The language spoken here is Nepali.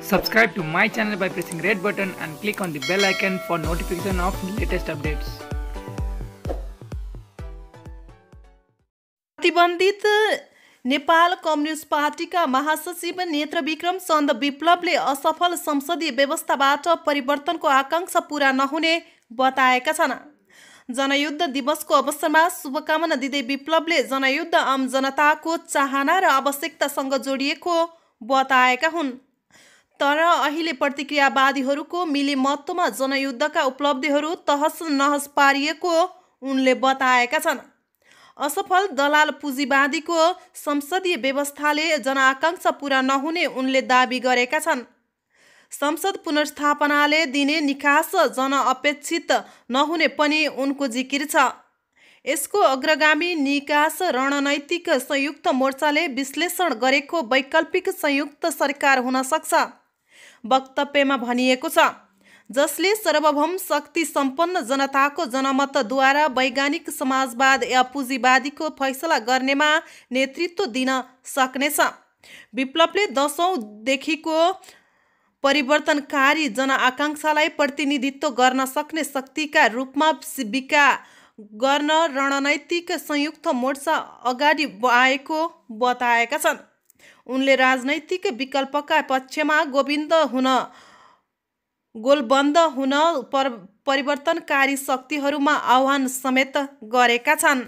Subscribe to my channel by pressing red button and click on the bell icon for notification of latest updates. प्रतिबन्धित नेपाल कम्युनिस्ट पार्टीका महासचिव नेत्र विक्रम चन्द विप्लवले असफल संसदीय व्यवस्थाबाट परिवर्तनको आकाङ्क्षा पूरा नहुने बताएका छन् जनयुद्ध दिवसको अवसरमा शुभकामना दिँदै विप्लवले जनयुद्ध आम जनताको चाहना र आवश्यकतासँग जोडिएको बताएका हुन् तर अहिले प्रतिक्रियावादीहरूको मिली महत्त्वमा जनयुद्धका उपलब्धिहरू तहस नहस पारिएको उनले बताएका छन् असफल दलाल पुँजीवादीको संसदीय व्यवस्थाले जनआकाङ्क्षा पुरा नहुने उनले दावी गरेका छन् संसद पुनर्स्थापनाले दिने निकास जनअपेक्षित नहुने पनि उनको जिकिर छ यसको अग्रगामी निकास रणनैतिक संयुक्त मोर्चाले विश्लेषण गरेको वैकल्पिक संयुक्त सरकार हुन सक्छ वक्तव्यमा भनिएको छ जसले सर्वभौम शक्ति सम्पन्न जनताको जनमतद्वारा वैज्ञानिक समाजवाद या पुँजीवादीको फैसला गर्नेमा नेतृत्व दिन सक्नेछ विप्लवले दशौँदेखिको परिवर्तनकारी जनआकाङ्क्षालाई प्रतिनिधित्व गर्न सक्ने शक्तिका रूपमा शिविका गर्न रणनैतिक संयुक्त मोर्चा अगाडि आएको बताएका छन् उनले राजनैतिक विकल्पका पक्षमा गोविन्द हुन गोलबन्द हुन पर परिवर्तनकारी शक्तिहरूमा आह्वान समेत गरेका छन्